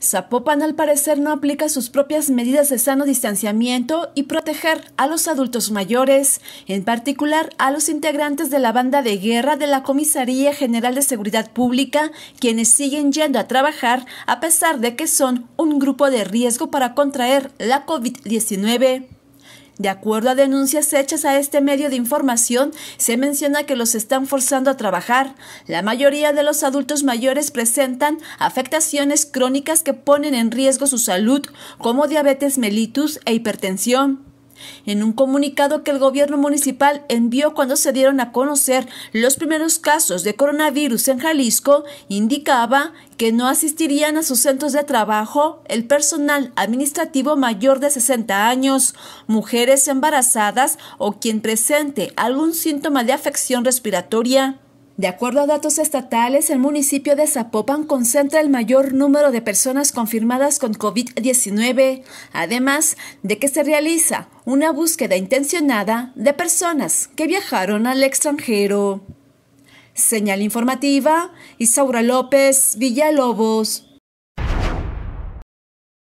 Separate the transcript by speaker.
Speaker 1: Zapopan al parecer no aplica sus propias medidas de sano distanciamiento y proteger a los adultos mayores, en particular a los integrantes de la banda de guerra de la Comisaría General de Seguridad Pública, quienes siguen yendo a trabajar a pesar de que son un grupo de riesgo para contraer la COVID-19. De acuerdo a denuncias hechas a este medio de información, se menciona que los están forzando a trabajar. La mayoría de los adultos mayores presentan afectaciones crónicas que ponen en riesgo su salud, como diabetes mellitus e hipertensión. En un comunicado que el gobierno municipal envió cuando se dieron a conocer los primeros casos de coronavirus en Jalisco, indicaba que no asistirían a sus centros de trabajo el personal administrativo mayor de 60 años, mujeres embarazadas o quien presente algún síntoma de afección respiratoria. De acuerdo a datos estatales, el municipio de Zapopan concentra el mayor número de personas confirmadas con COVID-19, además de que se realiza una búsqueda intencionada de personas que viajaron al extranjero. Señal informativa, Isaura López, Villalobos.